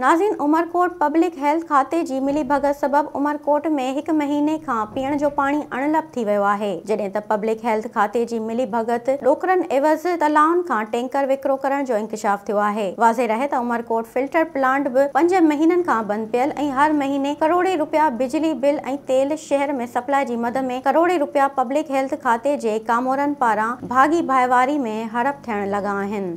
नाज़िन Umarkot public health खाते जी मिली भगत सबबि उमरकोट में हिकु महीने खां पीअण जो पाणी अणलप थी वियो आहे जॾहिं त पब्लिक हेल्थ खाते जी मिली भॻति ॾोकरनि एवज़ तलाउनि खां टैंकर विकिणो करण जो इंकशाफ़ु थियो आहे वाज़े रहे त उमरकोट फिल्टर प्लांट बि पंज महीननि खां बंदि पियल ऐं हर महीने करोड़े रुपया बिजली बिल ऐं तेल शहर में सप्लाई जी मद में करोड़े रुपया पब्लिक हेल्थ खाते जे कामोरनि पारां भागी भाइवारी में हड़प थियणु लॻा आहिनि